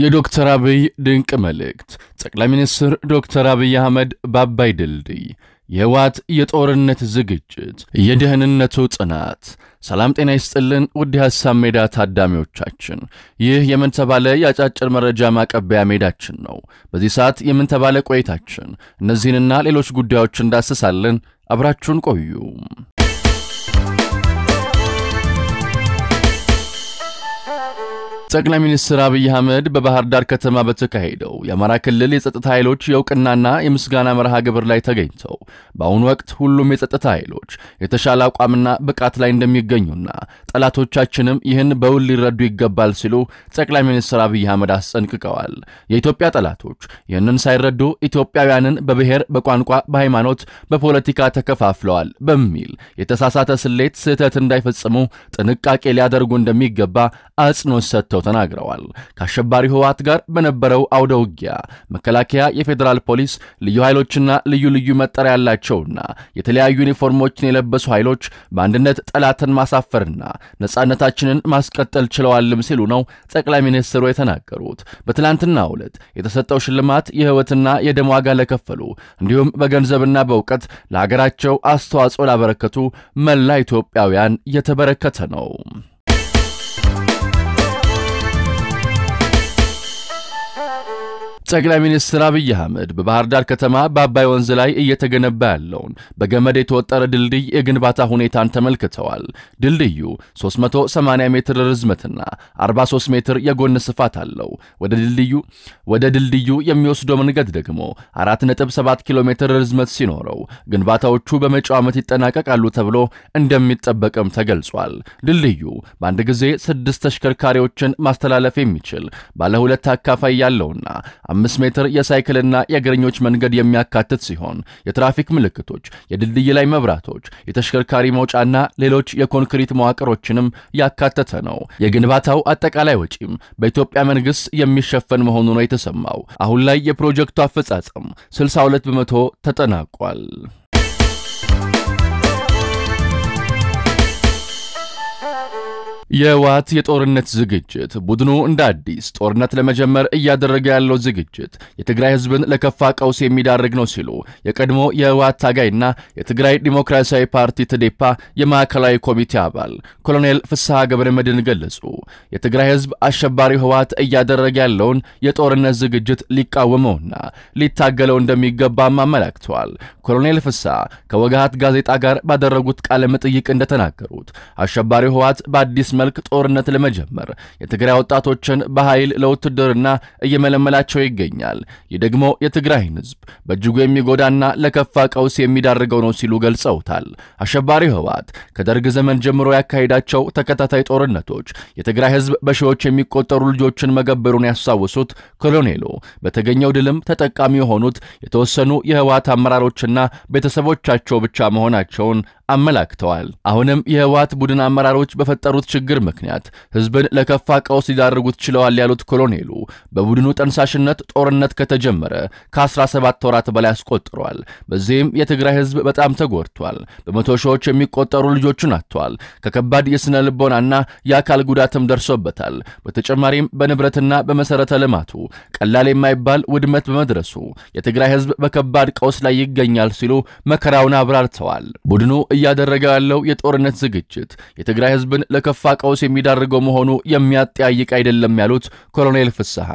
የዶክተር አብይ ድንቅ መልእክት። ጠቅላይ ሚኒስትር ዶክተር አብይ አህመድ በአባይ ድልድይ የህወሓት የጦርነት ዝግጅት፣ የደህንነቱ ጥናት። ሰላም ጤና ይስጥልን ውድ ሐሳብ ሜዳ ታዳሚዎቻችን፣ ይህ የምንተባለ የአጫጭር መረጃ ማቀበያ ሜዳችን ነው። በዚህ ሰዓት የምንተባለ ቆይታችን እነዚህንና ሌሎች ጉዳዮች እንዳስሳለን። አብራችሁን ቆዩ። ጠቅላይ ሚኒስትር አብይ አህመድ በባህር ዳር ከተማ በተካሄደው የአማራ ክልል የጸጥታ ኃይሎች የእውቅናና የምስጋና መርሃ ግብር ላይ ተገኝተው በአሁኑ ወቅት ሁሉም የጸጥታ ኃይሎች የተሻለ አቋምና ብቃት ላይ እንደሚገኙና ጠላቶቻችንም ይህን በውል ሊረዱ ይገባል ሲሉ ጠቅላይ ሚኒስትር አብይ አህመድ አስጠንቅቀዋል። የኢትዮጵያ ጠላቶች ይህንን ሳይረዱ ኢትዮጵያውያንን በብሔር፣ በቋንቋ፣ በሃይማኖት፣ በፖለቲካ ተከፋፍለዋል በሚል የተሳሳተ ስሌት ስህተት እንዳይፈጽሙ ጥንቃቄ ሊያደርጉ እንደሚገባ አጽንኦት ሰጥተው ተናግረዋል። ከአሸባሪ ህወሓት ጋር በነበረው አውደ ውጊያ መከላከያ፣ የፌዴራል ፖሊስ፣ ልዩ ኃይሎችና ልዩ ልዩ መጠሪያ ያላቸውና የተለያዩ ዩኒፎርሞችን የለበሱ ኃይሎች በአንድነት ጠላትን ማሳፈርና ነፃነታችንን ማስቀጠል ችለዋልም ሲሉ ነው ጠቅላይ ሚኒስትሩ የተናገሩት። በትላንትና ዕለት የተሰጠው ሽልማት የህይወትና የደም ዋጋ ለከፈሉ እንዲሁም በገንዘብና በእውቀት ለሀገራቸው አስተዋጽኦ ላበረከቱ መላ ኢትዮጵያውያን የተበረከተ ነው። ጠቅላይ ሚኒስትር አብይ አህመድ በባህር ዳር ከተማ በአባይ ወንዝ ላይ እየተገነባ ያለውን በገመድ የተወጠረ ድልድይ የግንባታ ሁኔታን ተመልክተዋል። ድልድዩ 380 ሜትር ርዝመትና 43 ሜትር የጎን ስፋት አለው። ወደ ድልድዩ ወደ ድልድዩ የሚወስደው መንገድ ደግሞ 4.7 ኪሎ ሜትር ርዝመት ሲኖረው ግንባታዎቹ በመጪው ዓመት ይጠናቀቃሉ ተብሎ እንደሚጠበቅም ተገልጿል። ድልድዩ በአንድ ጊዜ ስድስት ተሽከርካሪዎችን ማስተላለፍ የሚችል ባለ ሁለት አካፋይ ያለውና አምስት ሜትር የሳይክልና የእግረኞች መንገድ የሚያካትት ሲሆን የትራፊክ ምልክቶች፣ የድልድይ ላይ መብራቶች፣ የተሽከርካሪ መውጫና ሌሎች የኮንክሪት መዋቅሮችንም ያካተተ ነው። የግንባታው አጠቃላይ ወጪም በኢትዮጵያ መንግስት የሚሸፈን መሆኑ ነው የተሰማው። አሁን ላይ የፕሮጀክቱ አፈጻጸም 62 በመቶ ተጠናቋል። የህወሓት የጦርነት ዝግጅት ቡድኑ እንደ አዲስ ጦርነት ለመጀመር እያደረገ ያለው ዝግጅት የትግራይ ህዝብን ለከፋ ቀውስ የሚዳርግ ነው ሲሉ የቀድሞ የህወሓት ታጋይና የትግራይ ዲሞክራሲያዊ ፓርቲ ትዴፓ የማዕከላዊ ኮሚቴ አባል ኮሎኔል ፍስሐ ገብረ መድን ገለጹ። የትግራይ ህዝብ አሸባሪው ህወሓት እያደረገ ያለውን የጦርነት ዝግጅት ሊቃወመውና ሊታገለው እንደሚገባም አመላክተዋል። ኮሎኔል ፍስሐ ከወጋሃት ጋዜጣ ጋር ባደረጉት ቃለ መጠይቅ እንደተናገሩት አሸባሪው ህወሓት በአዲስ መልክ ጦርነት ለመጀመር የትግራይ ወጣቶችን በኃይል ለውትድርና እየመለመላቸው ይገኛል። ይህ ደግሞ የትግራይን ህዝብ በእጅጉ የሚጎዳና ለከፋ ቀውስ የሚዳርገው ነው ሲሉ ገልጸውታል። አሸባሪ ህወሓት ከደርግ ዘመን ጀምሮ ያካሄዳቸው ተከታታይ ጦርነቶች የትግራይ ህዝብ በሺዎች የሚቆጠሩ ልጆችን መገበሩን ያስታወሱት ኮሎኔሉ በተገኘው ድልም ተጠቃሚ የሆኑት የተወሰኑ የህወሓት አመራሮችና ቤተሰቦቻቸው ብቻ መሆናቸውን አመላክተዋል። አሁንም የህወሀት ቡድን አመራሮች በፈጠሩት ችግር ምክንያት ህዝብን ለከፋ ቀውስ ሊዳርጉት ችለዋል ያሉት ኮሎኔሉ በቡድኑ ጠንሳሽነት ጦርነት ከተጀመረ ከ17 ወራት በላይ አስቆጥሯል። በዚህም የትግራይ ህዝብ በጣም ተጎድቷል። በመቶ ሺዎች የሚቆጠሩ ልጆቹን አጥቷል። ከከባድ የስነ ልቦናና የአካል ጉዳትም ደርሶበታል። በተጨማሪም በንብረትና በመሰረተ ልማቱ ቀላል የማይባል ውድመት በመድረሱ የትግራይ ህዝብ በከባድ ቀውስ ላይ ይገኛል ሲሉ መከራውን አብራርተዋል። ቡድኑ እያደረገ ያለው የጦርነት ዝግጅት የትግራይ ህዝብን ለከፋ ቀውስ የሚዳርገው መሆኑ የሚያጠያይቅ አይደለም ያሉት ኮሎኔል ፍስሐ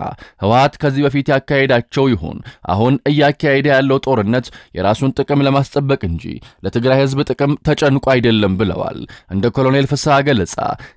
ህወሀት ከዚህ በፊት ያካሄዳቸው ይሁን አሁን እያካሄደ ያለው ጦርነት የራሱን ጥቅም ለማስጠበቅ እንጂ ለትግራይ ህዝብ ጥቅም ተጨንቆ አይደለም ብለዋል። እንደ ኮሎኔል ፍስሐ ገለጻ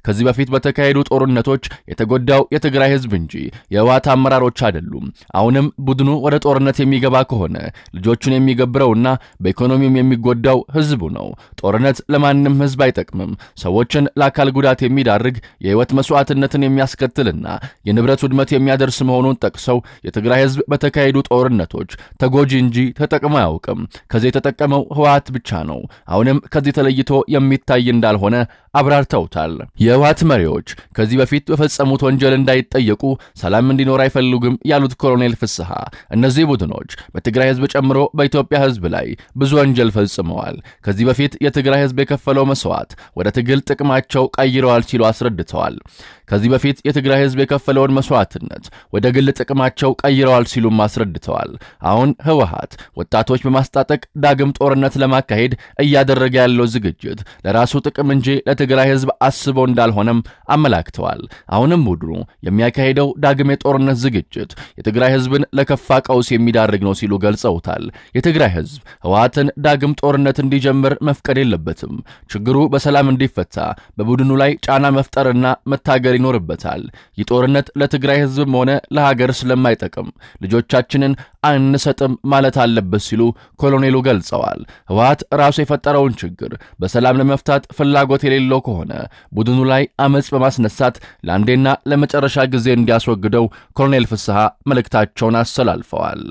ከዚህ በፊት በተካሄዱ ጦርነቶች የተጎዳው የትግራይ ህዝብ እንጂ የህወሀት አመራሮች አይደሉም። አሁንም ቡድኑ ወደ ጦርነት የሚገባ ከሆነ ልጆቹን የሚገብረውና በኢኮኖሚውም የሚጎዳው ህዝቡ ነው። ጦርነት ለማንም ህዝብ አይጠቅምም። ሰዎችን ለአካል ጉዳት የሚዳርግ የህይወት መስዋዕትነትን የሚያስከትልና የንብረት ውድመት የሚያደርስ መሆኑን ጠቅሰው የትግራይ ህዝብ በተካሄዱ ጦርነቶች ተጎጂ እንጂ ተጠቅሞ አያውቅም። ከዚህ የተጠቀመው ህወሓት ብቻ ነው። አሁንም ከዚህ ተለይቶ የሚታይ እንዳልሆነ አብራርተውታል። የህወሀት መሪዎች ከዚህ በፊት በፈጸሙት ወንጀል እንዳይጠየቁ ሰላም እንዲኖር አይፈልጉም ያሉት ኮሎኔል ፍስሐ እነዚህ ቡድኖች በትግራይ ህዝብ ጨምሮ በኢትዮጵያ ህዝብ ላይ ብዙ ወንጀል ፈጽመዋል። ከዚህ በፊት የትግራይ ህዝብ የከፈለው መስዋዕት ወደ ትግል ጥቅማቸው ቀይረዋል ሲሉ አስረድተዋል። ከዚህ በፊት የትግራይ ህዝብ የከፈለውን መስዋዕትነት ወደ ግል ጥቅማቸው ቀይረዋል ሲሉም አስረድተዋል። አሁን ህወሀት ወጣቶች በማስታጠቅ ዳግም ጦርነት ለማካሄድ እያደረገ ያለው ዝግጅት ለራሱ ጥቅም እንጂ ለትግራይ ህዝብ አስበው እንዳልሆነም አመላክተዋል። አሁንም ቡድኑ የሚያካሄደው ዳግም የጦርነት ዝግጅት የትግራይ ህዝብን ለከፋ ቀውስ የሚዳርግ ነው ሲሉ ገልጸውታል። የትግራይ ህዝብ ህወሓትን ዳግም ጦርነት እንዲጀምር መፍቀድ የለበትም። ችግሩ በሰላም እንዲፈታ በቡድኑ ላይ ጫና መፍጠርና መታገር ይኖርበታል። ይህ ጦርነት ለትግራይ ህዝብም ሆነ ለሀገር ስለማይጠቅም ልጆቻችንን አንሰጥም ማለት አለበት ሲሉ ኮሎኔሉ ገልጸዋል። ህወሓት ራሱ የፈጠረውን ችግር በሰላም ለመፍታት ፍላጎት የሌለው ከሆነ ቡድኑ ላይ አመፅ በማስነሳት ለአንዴና ለመጨረሻ ጊዜ እንዲያስወግደው ኮሎኔል ፍስሐ መልእክታቸውን አስተላልፈዋል።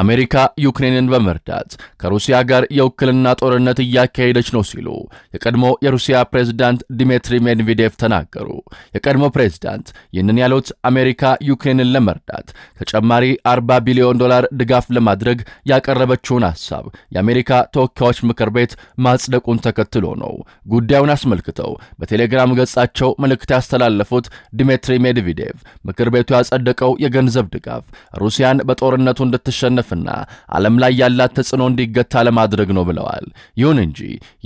አሜሪካ ዩክሬንን በመርዳት ከሩሲያ ጋር የውክልና ጦርነት እያካሄደች ነው ሲሉ የቀድሞ የሩሲያ ፕሬዝዳንት ዲሜትሪ ሜድቬዴቭ ተናገሩ። የቀድሞ ፕሬዝዳንት ይህንን ያሉት አሜሪካ ዩክሬንን ለመርዳት ተጨማሪ 40 ቢሊዮን ዶላር ድጋፍ ለማድረግ ያቀረበችውን ሐሳብ የአሜሪካ ተወካዮች ምክር ቤት ማጽደቁን ተከትሎ ነው። ጉዳዩን አስመልክተው በቴሌግራም ገጻቸው መልእክት ያስተላለፉት ዲሜትሪ ሜድቬዴቭ ምክር ቤቱ ያጸደቀው የገንዘብ ድጋፍ ሩሲያን በጦርነቱ እንድትሸነፍ ለማሸነፍና ዓለም ላይ ያላት ተጽዕኖ እንዲገታ ለማድረግ ነው ብለዋል። ይሁን እንጂ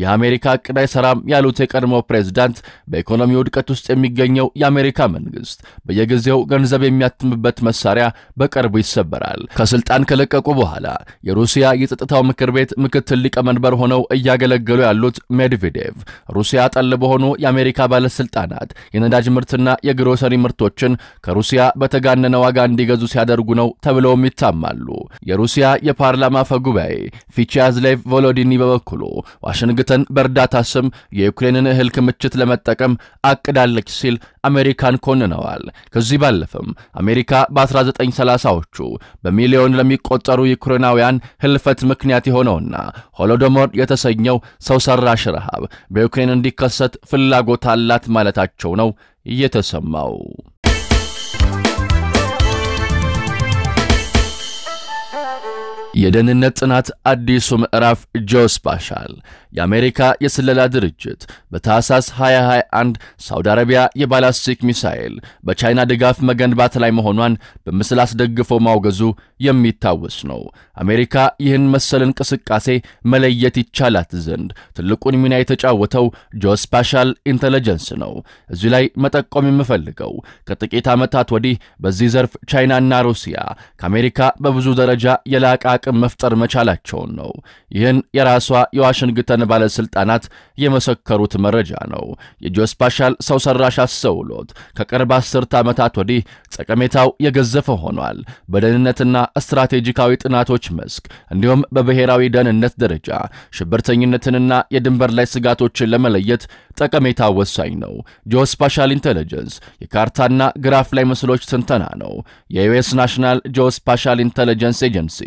የአሜሪካ እቅድ አይሰራም ያሉት የቀድሞ ፕሬዝዳንት በኢኮኖሚ ውድቀት ውስጥ የሚገኘው የአሜሪካ መንግስት በየጊዜው ገንዘብ የሚያትምበት መሳሪያ በቅርቡ ይሰበራል። ከስልጣን ከለቀቁ በኋላ የሩሲያ የጸጥታው ምክር ቤት ምክትል ሊቀመንበር ሆነው እያገለገሉ ያሉት ሜድቬዴቭ ሩሲያ ጠል በሆኑ የአሜሪካ ባለስልጣናት የነዳጅ ምርትና የግሮሰሪ ምርቶችን ከሩሲያ በተጋነነ ዋጋ እንዲገዙ ሲያደርጉ ነው ተብለውም ይታማሉ። የሩሲያ የፓርላማ ጉባኤ ፊቻዝሌቭ ቮሎዲኒ በበኩሉ ዋሽንግተን በእርዳታ ስም የዩክሬንን እህል ክምችት ለመጠቀም አቅዳለች ሲል አሜሪካን ኮንነዋል። ከዚህ ባለፈም አሜሪካ በ1930ዎቹ በሚሊዮን ለሚቆጠሩ ዩክሬናውያን ህልፈት ምክንያት የሆነውና ሆሎዶሞር የተሰኘው ሰው ሰራሽ ረሃብ በዩክሬን እንዲከሰት ፍላጎት አላት ማለታቸው ነው የተሰማው። የደህንነት ጥናት አዲሱ ምዕራፍ ጆስ ባሻል የአሜሪካ የስለላ ድርጅት በታህሳስ 2021 ሳውዲ አረቢያ የባላስቲክ ሚሳኤል በቻይና ድጋፍ መገንባት ላይ መሆኗን በምስል አስደግፎ ማውገዙ የሚታወስ ነው። አሜሪካ ይህን መሰል እንቅስቃሴ መለየት ይቻላት ዘንድ ትልቁን ሚና የተጫወተው ጂኦስፓሻል ኢንተለጀንስ ነው። እዚህ ላይ መጠቆም የምፈልገው ከጥቂት ዓመታት ወዲህ በዚህ ዘርፍ ቻይናና ሩሲያ ከአሜሪካ በብዙ ደረጃ የላቀ አቅም መፍጠር መቻላቸውን ነው። ይህን የራሷ የዋሽንግተን የሱዳን ባለሥልጣናት የመሰከሩት መረጃ ነው። የጂኦስፓሻል ሰው ሰራሽ አስተውሎት ከቅርብ አስርት ዓመታት ወዲህ ጠቀሜታው የገዘፈ ሆኗል። በደህንነትና ስትራቴጂካዊ ጥናቶች መስክ እንዲሁም በብሔራዊ ደህንነት ደረጃ ሽብርተኝነትንና የድንበር ላይ ስጋቶችን ለመለየት ጠቀሜታ ወሳኝ ነው። ጂኦስፓሻል ኢንቴሊጀንስ የካርታና ግራፍ ላይ ምስሎች ትንተና ነው። የዩኤስ ናሽናል ጂኦስፓሻል ኢንቴሊጀንስ ኤጀንሲ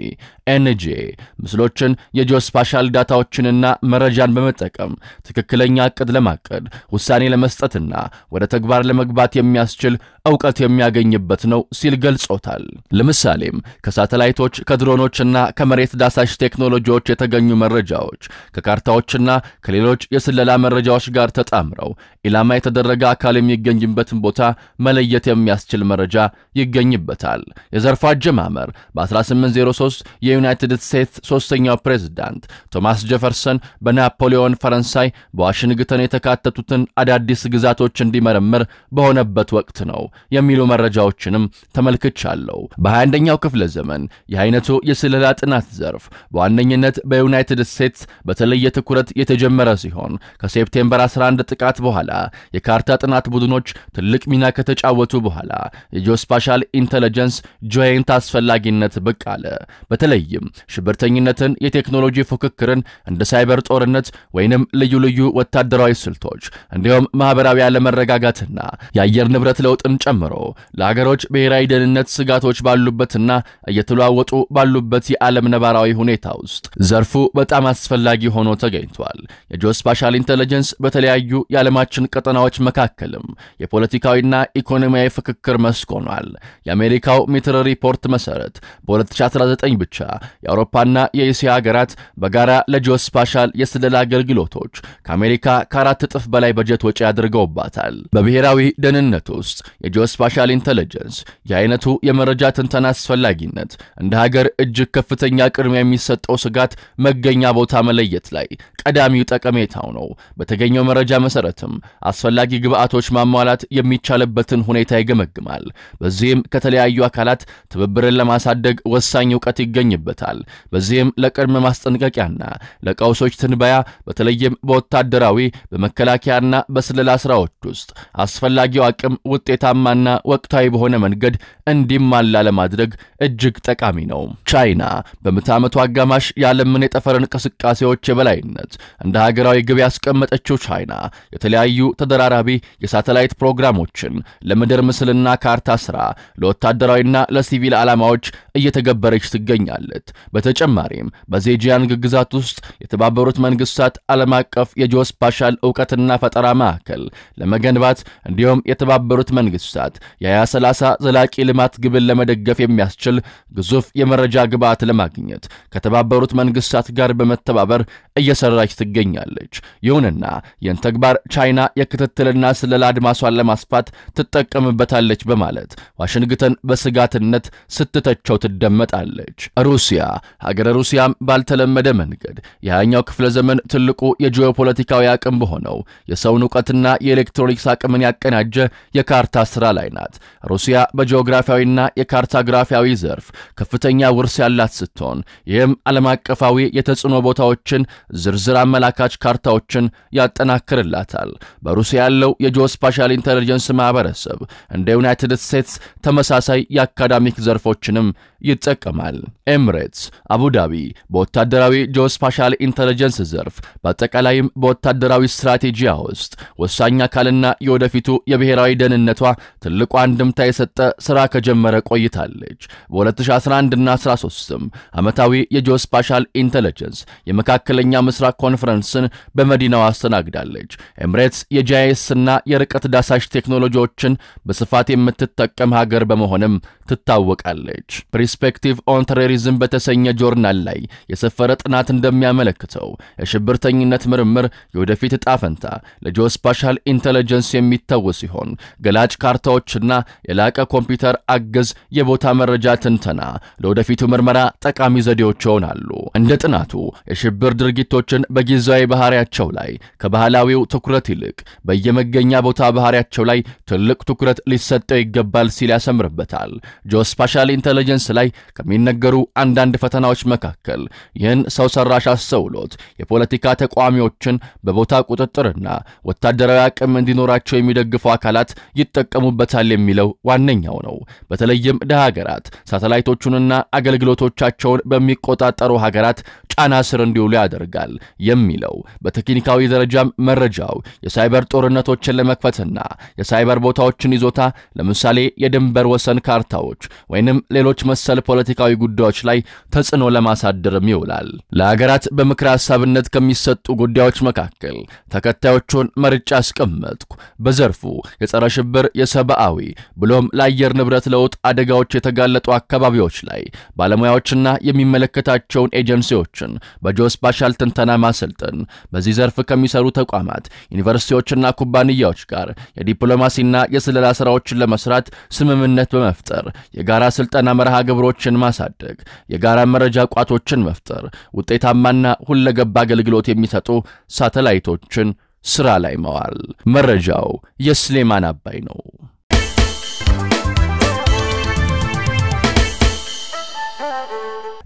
ኤንጂኤ ምስሎችን የጂኦስፓሻል ዳታዎችንና መረ መረጃን በመጠቀም ትክክለኛ ዕቅድ ለማቀድ ውሳኔ ለመስጠትና ወደ ተግባር ለመግባት የሚያስችል እውቀት የሚያገኝበት ነው ሲል ገልጾታል። ለምሳሌም ከሳተላይቶች ከድሮኖችና ከመሬት ዳሳሽ ቴክኖሎጂዎች የተገኙ መረጃዎች ከካርታዎችና ከሌሎች የስለላ መረጃዎች ጋር ተጣምረው ኢላማ የተደረገ አካል የሚገኝበትን ቦታ መለየት የሚያስችል መረጃ ይገኝበታል። የዘርፉ አጀማመር በ1803 የዩናይትድ ስቴትስ ሶስተኛው ፕሬዝዳንት ቶማስ ጀፈርሰን በናፖሊዮን ፈረንሳይ በዋሽንግተን የተካተቱትን አዳዲስ ግዛቶች እንዲመረምር በሆነበት ወቅት ነው። የሚሉ መረጃዎችንም ተመልክቻለሁ። በ21ኛው ክፍለ ዘመን የአይነቱ አይነቱ የስለላ ጥናት ዘርፍ በዋነኝነት በዩናይትድ ስቴትስ በተለየ ትኩረት የተጀመረ ሲሆን ከሴፕቴምበር 11 ጥቃት በኋላ የካርታ ጥናት ቡድኖች ትልቅ ሚና ከተጫወቱ በኋላ የጂኦስፓሻል ኢንተለጀንስ ጆይንት አስፈላጊነት ብቅ አለ። በተለይም ሽብርተኝነትን፣ የቴክኖሎጂ ፉክክርን እንደ ሳይበር ጦርነት ወይንም ልዩ ልዩ ወታደራዊ ስልቶች እንዲሁም ማህበራዊ አለመረጋጋትና የአየር ንብረት ለውጥን ጨምሮ ለሀገሮች ብሔራዊ ደህንነት ስጋቶች ባሉበትና እየተለዋወጡ ባሉበት የዓለም ነባራዊ ሁኔታ ውስጥ ዘርፉ በጣም አስፈላጊ ሆኖ ተገኝቷል። የጂኦስፓሻል ኢንቴሊጀንስ በተለያዩ የዓለማችን ቀጠናዎች መካከልም የፖለቲካዊና ኢኮኖሚያዊ ፍክክር መስክ ሆኗል። የአሜሪካው ሚትር ሪፖርት መሰረት በ2019 ብቻ የአውሮፓና የእስያ ሀገራት በጋራ ለጂኦስፓሻል የስለላ አገልግሎቶች ከአሜሪካ ከአራት እጥፍ በላይ በጀት ወጪ አድርገውባታል። በብሔራዊ ደህንነት ውስጥ የጂኦስፓሻል ኢንተለጀንስ የአይነቱ የመረጃ ትንተና አስፈላጊነት እንደ ሀገር እጅግ ከፍተኛ ቅድሚያ የሚሰጠው ስጋት መገኛ ቦታ መለየት ላይ ቀዳሚው ጠቀሜታው ነው። በተገኘው መረጃ መሰረትም አስፈላጊ ግብአቶች ማሟላት የሚቻልበትን ሁኔታ ይገመግማል። በዚህም ከተለያዩ አካላት ትብብርን ለማሳደግ ወሳኝ እውቀት ይገኝበታል። በዚህም ለቅድመ ማስጠንቀቂያና ለቀውሶች ትንበያ በተለይም በወታደራዊ በመከላከያና በስለላ ስራዎች ውስጥ አስፈላጊው አቅም ውጤታማ በሚስማማና ወቅታዊ በሆነ መንገድ እንዲሟላ ለማድረግ እጅግ ጠቃሚ ነው። ቻይና በምዕተ ዓመቱ አጋማሽ የዓለምን የጠፈር እንቅስቃሴዎች የበላይነት እንደ ሀገራዊ ግብ ያስቀመጠችው ቻይና የተለያዩ ተደራራቢ የሳተላይት ፕሮግራሞችን ለምድር ምስልና ካርታ ስራ ለወታደራዊና ለሲቪል ዓላማዎች እየተገበረች ትገኛለች። በተጨማሪም በዜጂያንግ ግዛት ውስጥ የተባበሩት መንግስታት ዓለም አቀፍ የጂኦስፓሻል እውቀትና ፈጠራ ማዕከል ለመገንባት እንዲሁም የተባበሩት መንግስታት መንግስታት የ2030 ዘላቂ ልማት ግብን ለመደገፍ የሚያስችል ግዙፍ የመረጃ ግብዓት ለማግኘት ከተባበሩት መንግስታት ጋር በመተባበር እየሰራች ትገኛለች። ይሁንና ይህን ተግባር ቻይና የክትትልና ስለላ አድማሷን ለማስፋት ትጠቀምበታለች በማለት ዋሽንግተን በስጋትነት ስትተቸው ትደመጣለች። ሩሲያ ሀገረ ሩሲያም ባልተለመደ መንገድ የሃያኛው ክፍለ ዘመን ትልቁ የጂኦፖለቲካዊ አቅም በሆነው የሰውን እውቀትና የኤሌክትሮኒክስ አቅምን ያቀናጀ የካርታ ስራ ላይ ናት። ሩሲያ በጂኦግራፊያዊና የካርታግራፊያዊ ዘርፍ ከፍተኛ ውርስ ያላት ስትሆን ይህም ዓለም አቀፋዊ የተጽዕኖ ቦታዎችን ዝርዝር አመላካች ካርታዎችን ያጠናክርላታል። በሩሲያ ያለው የጂኦስፓሻል ኢንቴሊጀንስ ማህበረሰብ እንደ ዩናይትድ ስቴትስ ተመሳሳይ የአካዳሚክ ዘርፎችንም ይጠቀማል። ኤምሬትስ አቡዳቢ በወታደራዊ ጂኦስፓሻል ኢንቴሊጀንስ ዘርፍ በአጠቃላይም በወታደራዊ ስትራቴጂያ ውስጥ ወሳኝ አካልና የወደፊቱ የብሔራዊ ደህንነቷ ትልቁ አንድምታ የሰጠ ሥራ ከጀመረ ቆይታለች። በ2011 እና 13ም ዓመታዊ የጂኦስፓሻል ኢንተለጀንስ የመካከለኛ ምስራቅ ኮንፈረንስን በመዲናዋ አስተናግዳለች። ኤምሬትስ የጂአይኤስ የርቀት ዳሳሽ ቴክኖሎጂዎችን በስፋት የምትጠቀም ሀገር በመሆንም ትታወቃለች። ፕሪስፔክቲቭ ኦን ቴሮሪዝም በተሰኘ ጆርናል ላይ የሰፈረ ጥናት እንደሚያመለክተው የሽብርተኝነት ምርምር የወደፊት እጣ ፈንታ ለጂኦስፓሻል ኢንቴለጀንስ የሚተው ሲሆን ገላጭ ካርታዎችና የላቀ ኮምፒውተር አገዝ የቦታ መረጃ ትንተና ለወደፊቱ ምርመራ ጠቃሚ ዘዴዎች ይሆናሉ። እንደ ጥናቱ የሽብር ድርጊቶችን በጊዜያዊ ባህሪያቸው ላይ ከባህላዊው ትኩረት ይልቅ በየመገኛ ቦታ ባህሪያቸው ላይ ትልቅ ትኩረት ሊሰጠው ይገባል ሲል ያሰምርበታል። ጂኦስፓሻል ኢንቴሊጀንስ ላይ ከሚነገሩ አንዳንድ ፈተናዎች መካከል ይህን ሰው ሰራሽ አስተውሎት የፖለቲካ ተቋሚዎችን በቦታ ቁጥጥርና ወታደራዊ አቅም እንዲኖራቸው የሚደግፉ አካላት ይጠቀሙ ይጠቀሙበታል የሚለው ዋነኛው ነው። በተለይም ድሃ ሀገራት ሳተላይቶቹንና አገልግሎቶቻቸውን በሚቆጣጠሩ ሀገራት ጫና ስር እንዲውሉ ያደርጋል የሚለው በቴክኒካዊ ደረጃም መረጃው የሳይበር ጦርነቶችን ለመክፈትና የሳይበር ቦታዎችን ይዞታ ለምሳሌ የድንበር ወሰን ካርታዎች ወይንም ሌሎች መሰል ፖለቲካዊ ጉዳዮች ላይ ተጽዕኖ ለማሳደርም ይውላል። ለሀገራት በምክር ሀሳብነት ከሚሰጡ ጉዳዮች መካከል ተከታዮቹን መርጫ አስቀመጥኩ። በዘርፉ የጸረ ሽብር፣ ሰብአዊ ብሎም ለአየር ንብረት ለውጥ አደጋዎች የተጋለጡ አካባቢዎች ላይ ባለሙያዎችና የሚመለከታቸውን ኤጀንሲዎችን በጆስ ባሻል ትንተና ማሰልጠን በዚህ ዘርፍ ከሚሰሩ ተቋማት፣ ዩኒቨርሲቲዎችና ኩባንያዎች ጋር የዲፕሎማሲና የስለላ ስራዎችን ለመስራት ስምምነት በመፍጠር የጋራ ስልጠና መርሃ ግብሮችን ማሳደግ፣ የጋራ መረጃ ቋቶችን መፍጠር፣ ውጤታማና ሁለገብ አገልግሎት የሚሰጡ ሳተላይቶችን ስራ ላይ መዋል። መረጃው የስሌማን አባይ ነው።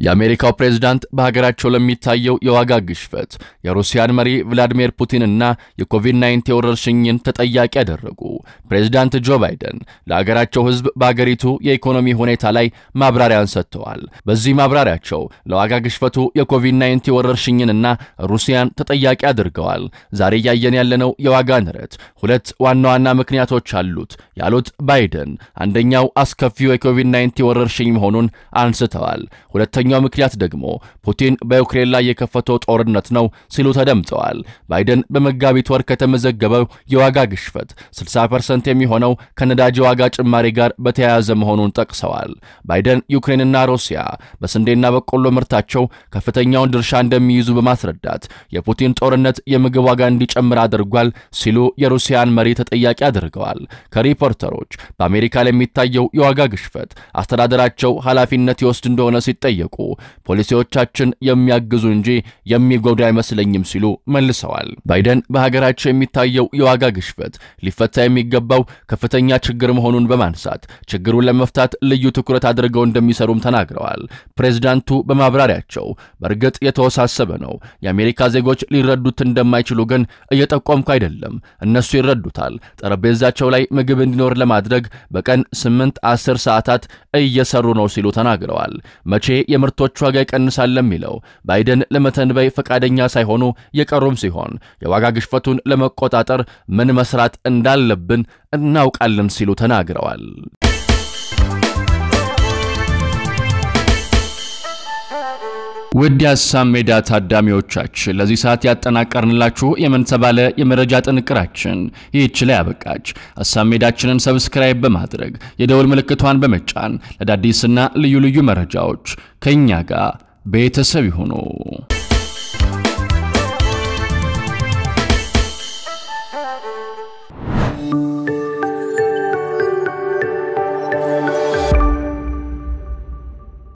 የአሜሪካው ፕሬዝዳንት በሀገራቸው ለሚታየው የዋጋ ግሽፈት የሩሲያን መሪ ቭላዲሚር ፑቲንና የኮቪድ-19 ወረርሽኝን ተጠያቂ ያደረጉ ፕሬዝዳንት ጆ ባይደን ለሀገራቸው ሕዝብ በአገሪቱ የኢኮኖሚ ሁኔታ ላይ ማብራሪያን ሰጥተዋል። በዚህ ማብራሪያቸው ለዋጋ ግሽፈቱ የኮቪድ-19 ወረርሽኝንና ሩሲያን ተጠያቂ አድርገዋል። ዛሬ እያየን ያለነው የዋጋ ንረት ሁለት ዋና ዋና ምክንያቶች አሉት ያሉት ባይደን አንደኛው አስከፊው የኮቪድ-19 ወረርሽኝ መሆኑን አንስተዋል። ሁለተኛ ሁለተኛው ምክንያት ደግሞ ፑቲን በዩክሬን ላይ የከፈተው ጦርነት ነው ሲሉ ተደምጠዋል። ባይደን በመጋቢት ወር ከተመዘገበው የዋጋ ግሽፈት 60 ፐርሰንት የሚሆነው ከነዳጅ ዋጋ ጭማሪ ጋር በተያያዘ መሆኑን ጠቅሰዋል። ባይደን ዩክሬንና ሩሲያ በስንዴና በቆሎ ምርታቸው ከፍተኛውን ድርሻ እንደሚይዙ በማስረዳት የፑቲን ጦርነት የምግብ ዋጋ እንዲጨምር አድርጓል ሲሉ የሩሲያን መሪ ተጠያቂ አድርገዋል። ከሪፖርተሮች በአሜሪካ ለሚታየው የዋጋ ግሽፈት አስተዳደራቸው ኃላፊነት ይወስድ እንደሆነ ሲጠየቁ ጠየቁ። ፖሊሲዎቻችን የሚያግዙ እንጂ የሚጎዳ አይመስለኝም ሲሉ መልሰዋል። ባይደን በሀገራቸው የሚታየው የዋጋ ግሽበት ሊፈታ የሚገባው ከፍተኛ ችግር መሆኑን በማንሳት ችግሩን ለመፍታት ልዩ ትኩረት አድርገው እንደሚሰሩም ተናግረዋል። ፕሬዝዳንቱ በማብራሪያቸው በእርግጥ የተወሳሰበ ነው፣ የአሜሪካ ዜጎች ሊረዱት እንደማይችሉ ግን እየጠቆምኩ አይደለም፣ እነሱ ይረዱታል። ጠረጴዛቸው ላይ ምግብ እንዲኖር ለማድረግ በቀን 8 10 ሰዓታት እየሰሩ ነው ሲሉ ተናግረዋል። መቼ የምርቶች ዋጋ ይቀንሳል ለሚለው ባይደን ለመተንበይ ፈቃደኛ ሳይሆኑ የቀሩም ሲሆን የዋጋ ግሽፈቱን ለመቆጣጠር ምን መስራት እንዳለብን እናውቃለን ሲሉ ተናግረዋል። ውድ የሀሳብ ሜዳ ታዳሚዎቻችን ለዚህ ሰዓት ያጠናቀርንላችሁ የምንተባለ የመረጃ ጥንቅራችን ይህች ላይ አበቃች። ሀሳብ ሜዳችንን ሰብስክራይብ በማድረግ የደውል ምልክቷን በመጫን ለአዳዲስና ልዩ ልዩ መረጃዎች ከእኛ ጋር ቤተሰብ ይሁኑ።